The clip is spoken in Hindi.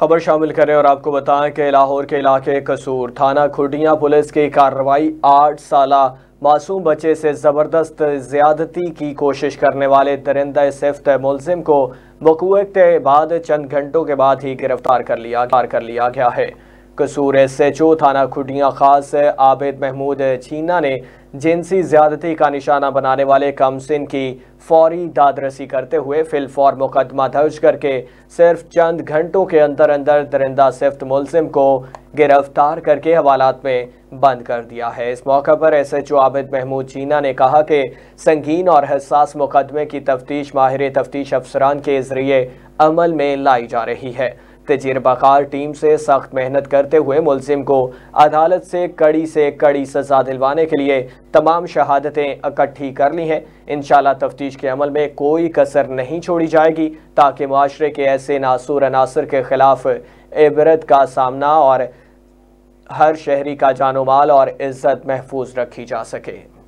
खबर शामिल करें और आपको बताएं कि लाहौर के इलाके कसूर थाना खुर्डिया पुलिस की कार्रवाई आठ साल मासूम बच्चे से ज़बरदस्त ज़्यादती की कोशिश करने वाले दरिंदा सिफ्त मुलिम को वकूत बाद चंद घंटों के बाद ही गिरफ्तार कर लिया कर लिया गया है कसूर एस एच ओ थाना खुटिया खास आबिद महमूद छीना ने जिनसी ज्यादती का निशाना बनाने वाले कमसिन की फौरी दादरसी करते हुए फिलफौर मुकदमा दर्ज करके सिर्फ चंद घंटों के अंदर अंदर दरिंदा सिफ्त मुलिम को गिरफ्तार करके हवालात में बंद कर दिया है इस मौके पर S H O Abid Mahmood Cheena ने कहा कि संगीन और हसास मुकदमे की तफ्तीश माहिर तफ्तीश अफसरान के जरिए अमल में लाई जा रही है तजर्बाकार टीम से सख्त मेहनत करते हुए मुलजिम को अदालत से कड़ी से कड़ी सजा दिलवाने के लिए तमाम शहादतें इकट्ठी कर ली हैं इन तफ्तीश के अमल में कोई कसर नहीं छोड़ी जाएगी ताकि माशरे के ऐसे नासुर अनासर के खिलाफ इबरत का सामना और हर शहरी का जानो माल और इज्जत महफूज रखी जा सके